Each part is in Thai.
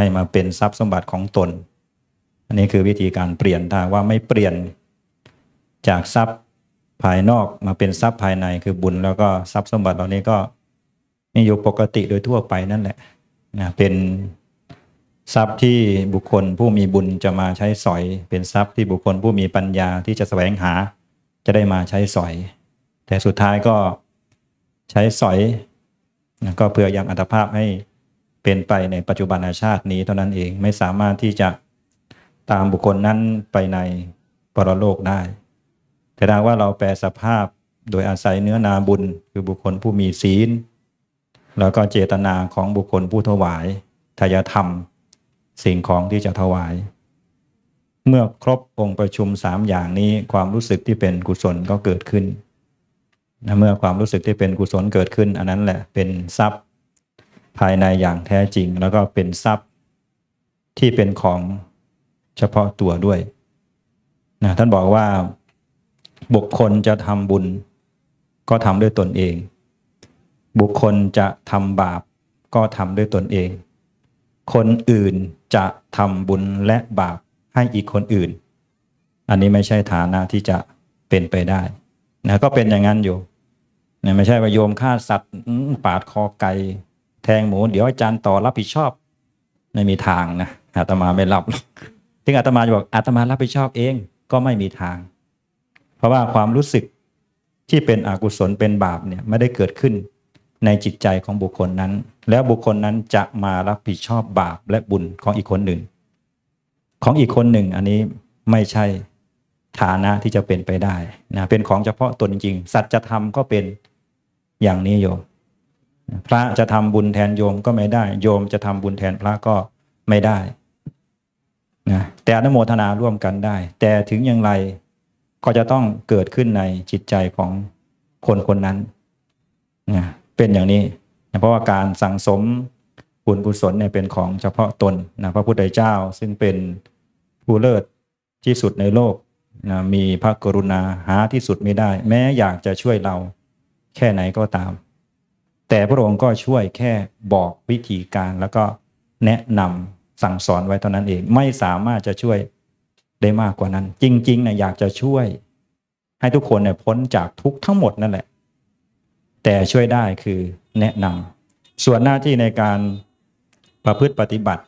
ให้มาเป็นทรัพย์สมบัติของตน อันนี้คือวิธีการเปลี่ยนทางว่าไม่เปลี่ยนจากทรัพย์ภายนอกมาเป็นทรัพย์ภายในคือบุญแล้วก็ทรัพย์สมบัติเหล่านี้ก็มีอยู่ปกติโดยทั่วไปนั่นแหละนะเป็นทรัพย์ที่บุคคลผู้มีบุญจะมาใช้สอย เป็นทรัพย์ที่บุคคลผู้มีปัญญาที่จะแสวงหาจะได้มาใช้สอย แต่สุดท้ายก็ใช้สอยก็เพื่อยังอัตภาพให้เป็นไปในปัจจุบันชาตินี้เท่านั้นเองไม่สามารถที่จะตามบุคคลนั้นไปในปรโลกได้ แต่งว่าเราแปลสภาพโดยอาศัยเนื้อนาบุญคือบุคคลผู้มีศีล แล้วก็เจตนาของบุคคลผู้ถวายทายธรรม สิ่งของที่จะถวาย เมื่อครบองค์ประชุมสามอย่างนี้ความรู้สึกที่เป็นกุศลก็เกิดขึ้นเมื่อความรู้สึกที่เป็นกุศลเกิดขึ้น อันนั้นแหละเป็นทรัพย์ภายในอย่างแท้จริงแล้วก็เป็นทรัพย์ที่เป็นของเฉพาะตัวด้วยนะท่านบอกว่า บุคคลจะทำบุญ ก็ทำด้วยตนเอง บุคคลจะทำบาปก็ทำด้วยตนเอง คนอื่นจะทำบุญและบาป ให้อีกคนอื่น อันนี้ไม่ใช่ฐานะที่จะเป็นไปได้นะก็เป็นอย่างนั้นอยู่นะไม่ใช่ว่าโยมฆ่าสัตว์ปาดคอไก่แทงหมูเดี๋ยวอาจารย์ต่อรับผิดชอบไม่มีทางนะอาตมาไม่รับถึงอาตมาจะบอกอาตมารับผิดชอบเองก็ไม่มีทาง เพราะว่าความรู้สึกที่เป็นอกุศลเป็นบาปเนี่ยไม่ได้เกิดขึ้นในจิตใจของบุคคลนั้น แล้วบุคคลนั้นจะมารับผิดชอบบาปและบุญของอีกคนหนึ่ง ของอีกคนหนึ่งอันนี้ไม่ใช่ฐานะที่จะเป็นไปได้นะเป็นของเฉพาะตนจริง สัจธรรมก็เป็นอย่างนี้โยมพระจะทำบุญแทนโยมก็ไม่ได้ โยมจะทำบุญแทนพระก็ไม่ได้ นะแต่นโมทนาร่วมกันได้ แต่ถึงอย่างไรก็จะต้องเกิดขึ้นในจิตใจของคนคนนั้น นะเป็นอย่างนี้นะเพราะว่าการสั่งสมบุญกุศลเนี่ยเป็นของเฉพาะตนนะพระพุทธเจ้าซึ่งเป็นผู้เลิศที่สุดในโลกนะมีพระกรุณาหาที่สุดไม่ได้ แม้อยากจะช่วยเราแค่ไหนก็ตามแต่พระองค์ก็ช่วยแค่บอกวิธีการแล้วก็แนะนำสั่งสอนไว้เท่านั้นเอง ไม่สามารถจะช่วยได้มากกว่านั้น จริงๆนะอยากจะช่วยให้ทุกคนเนี่ยพ้นจากทุกทั้งหมด นั่นแหละแต่ช่วยได้คือแนะนำ ส่วนหน้าที่ในการประพฤติปฏิบัติ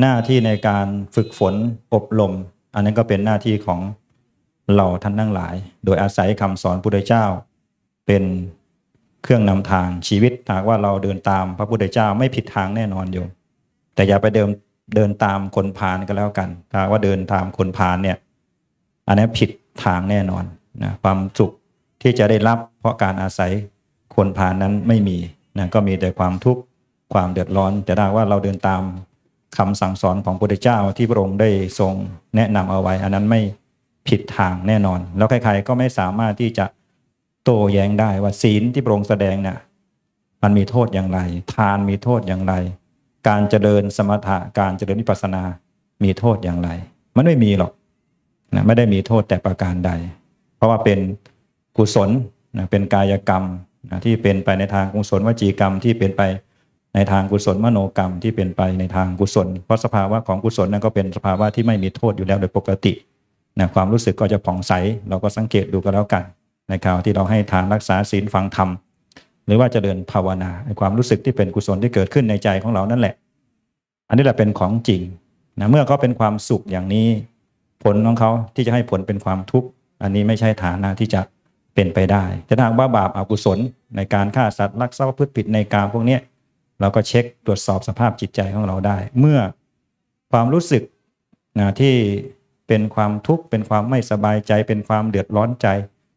หน้าที่ในการฝึกฝนอบรมอันนั้นก็เป็นหน้าที่ของเราท่านทั้งหลาย โดยอาศัยคำสอนพุทธเจ้าเป็นเครื่องนำทางชีวิตหากว่าเราเดินตามพระพุทธเจ้าไม่ผิดทางแน่นอนอยู่แต่อย่าไปเดินเดินตามคนพาลก็แล้วกันถ้าว่าเดินตามคนพาลเนี่ยอันนี้ผิดทางแน่นอนนะความสุขที่จะได้รับเพราะการอาศัยคนพาลนั้นไม่มีนะก็มีแต่ความทุกข์ความเดือดร้อนแต่ถ้าว่าเราเดินตามคำสั่งสอนของพระพุทธเจ้าที่พระองค์ได้ทรงแนะนำเอาไว้ อันนั้นไม่ผิดทางแน่นอน แล้วใครๆก็ไม่สามารถที่จะโต้แย้งได้ว่าศีลที่พระองค์แสดงเนี่ยมันมีโทษอย่างไร ทานมีโทษอย่างไร การเจริญสมถะการเจริญวิปัสสนามีโทษอย่างไร มันไม่มีหรอกนะไม่ได้มีโทษแต่ประการใด เพราะว่าเป็นกุศลนะเป็นกายกรรมนะที่เป็นไปในทางกุศลวจีกรรมที่เป็นไปในทางกุศลมโนกรรมที่เป็นไปในทางกุศล เพราะสภาวะของกุศลนั้นก็เป็นสภาวะที่ไม่มีโทษอยู่แล้วโดยปกตินะความรู้สึกก็จะผ่องใส เราก็สังเกตดูก็แล้วกันนะครับที่เราให้ทานรักษาศีลฟังธรรมหรือว่าจเจริญภาวนาความรู้สึกที่เป็นกุศลที่เกิดขึ้นในใจของเรานั่นแหละ อันนี้แหละเป็นของจริงนะเมื่อเขาเป็นความสุขอย่างนี้ ผลของเขาที่จะให้ผลเป็นความทุกข์อันนี้ไม่ใช่ฐานะที่จะเป็นไปได้แต่ถาาว่าบาปอากุศลในการฆ่าสัตว์ลักทรัพย์พืชผิดในการพวกนี้เราก็เช็คตรวจสอบสภาพจิตใจของเราได้ เมื่อความรู้สึกนะที่เป็นความทุกข์เป็นความไม่สบายใจ เป็นความเดือดร้อนใจ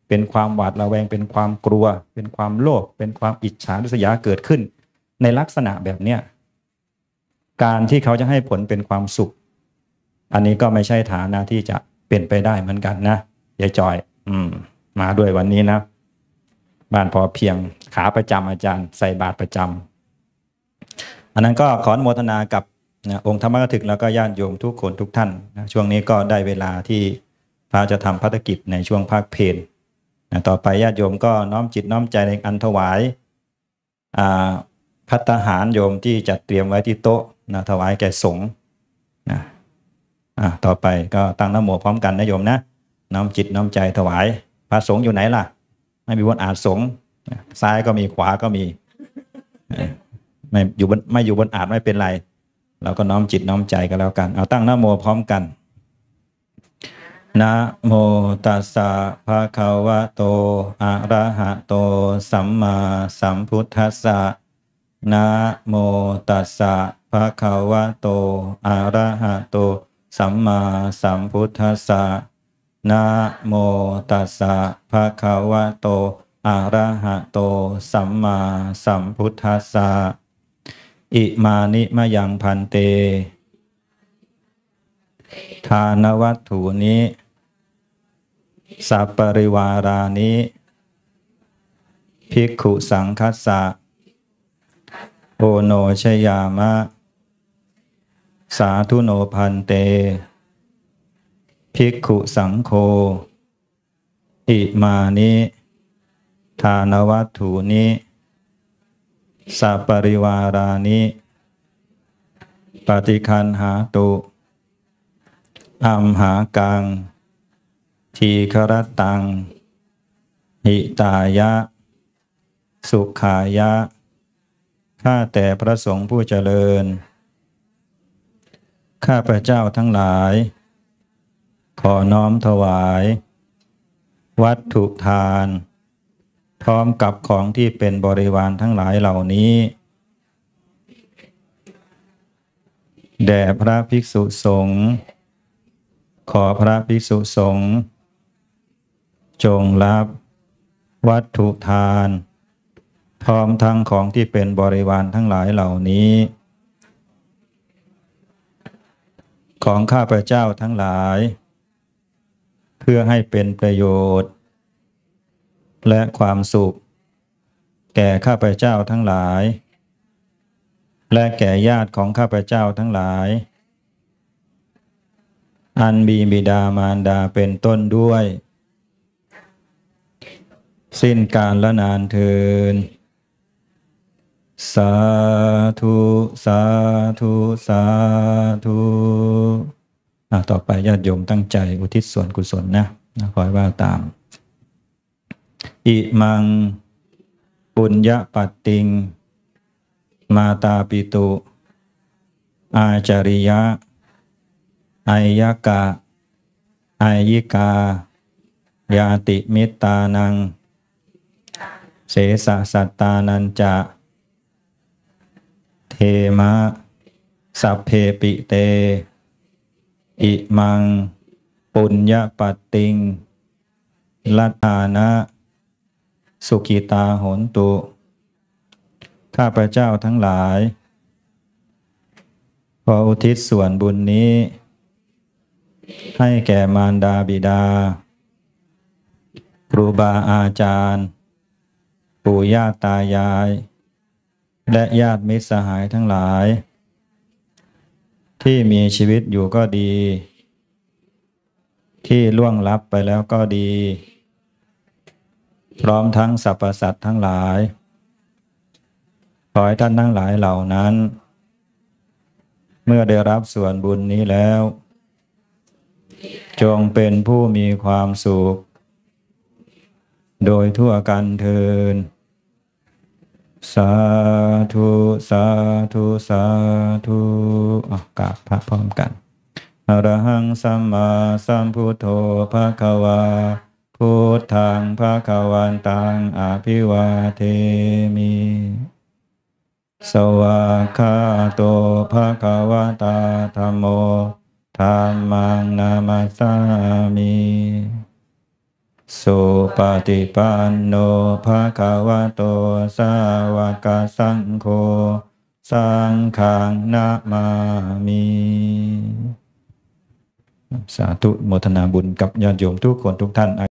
เป็นความหวาดระแวงเป็นความกลัว เป็นความโลภเป็นความอิจฉาริษยาเกิดขึ้น ในลักษณะแบบเนี้ยการที่เขาจะให้ผลเป็นความสุข อันนี้ก็ไม่ใช่ฐานะที่จะเป็นไปได้เหมือนกันนะยายจอย อืมมาด้วยวันนี้นะบ้านพอเพียงขาประจำอาจารย์ใส่บาตรประจำ อันนั้นก็ ขอโมทนากับนะองค์ธรรมกถึกแล้วก็ญาติโยมทุกคนทุกท่านนะช่วงนี้ก็ได้เวลาที่พระจะทำพัฒกิจในช่วงภาคเพลต่อไปญาติโยมก็น้อมจิตน้อมใจในอันถวายพัตหารโยมที่จัดเตรียมไว้ที่โต๊ะนะถวายแก่สงฆ์นะต่อไปก็ตั้งน้โมพร้อมกันนะโยมนะน้อมจิตน้อมใจถวาย พระสงฆ์อยู่ไหนล่ะ ไม่มีวันอาจสงฆ์ซ้ายก็มีขวาก็มีไม่อยู่บนไม่อยู่บนอาจไม่เป็นไรเราก็น้อมจิตน้อมใจกันแล้วกันเอาตั้งน้โมพร้อมกันนะโมตัสสะภะคะวะโตอะระหะโตสัมมาสัมพุทธัสสะนะโมตัสสะภะคะวะโตอะระหะโตสัมมาสัมพุทธัสสะนะโมตัสสะภะคะวะโตอะระหะโตสัมมาสัมพุทธัสสะอิมานิมยังพันเตทานวัตถุนี้สัปริวารานิภิกขุสังคัสสะ โอโนชยามะ สาธุโนพันเต ภิกขุสังโฆอิมานิทานวัตถุนิ สัปริวารานิ ปฏิคันหาตุ อัมหากังทีครตัง หิตายะ สุขายะ ข้าแต่พระสงฆ์ผู้เจริญ ข้าพระเจ้าทั้งหลาย ขอน้อมถวาย วัตถุทาน พร้อมกับของที่เป็นบริวารทั้งหลายเหล่านี้ แด่พระภิกษุสงฆ์ขอพระภิกษุสงฆ์จงรับวัตถุทานพร้อมทั้งของที่เป็นบริวารทั้งหลายเหล่านี้ ของข้าพเจ้าทั้งหลาย เพื่อให้เป็นประโยชน์ และความสุข แก่ข้าพเจ้าทั้งหลาย และแก่ญาติของข้าพเจ้าทั้งหลาย อันมีบิดามารดาเป็นต้นด้วยสิ้นการละนานเทิน สาธุ สาธุ สาธุ ต่อไปญาติโยมตั้งใจ อุทิศส่วนกุศลนะขอให้ว่าตาม อิมังปุญญาปัตติง มาตาปิตุ อาจาริยะอายกะอายิกา ยาติมิตานังเสสะสัตตานันจะ เทมะ สัพเพปิเต อิมังปุญญปัตติง ลัทานะ สุขิตาหนตุ ข้าพระเจ้าทั้งหลายขออุทิศส่วนบุญนี้ ให้แก่มารดาบิดาครูบาอาจารย์ปู่ย่าตายาย และญาติมิตรสหายทั้งหลาย ที่มีชีวิตอยู่ก็ดี ที่ล่วงลับไปแล้วก็ดี พร้อมทั้งสรรพสัตว์ทั้งหลาย ขอให้ท่านทั้งหลายเหล่านั้น เมื่อได้รับส่วนบุญนี้แล้ว จงเป็นผู้มีความสุขโดยทั่วกันเทินสาธุสาธุสาธุกาบพระพร้อมกันอรหังสัมมาสัมพุทโธภะคะวาพุทธังภะคะวันตังอภิวาเทมิ สวาคาโตภะคะวาตาธรรมโมธรรมังนามาสามิสุปฏิปันโนภะคะวะโตสาวกสังโฆสังขังนามามิสาธุโมทนาบุญกับญาติโยมทุกคนทุกท่าน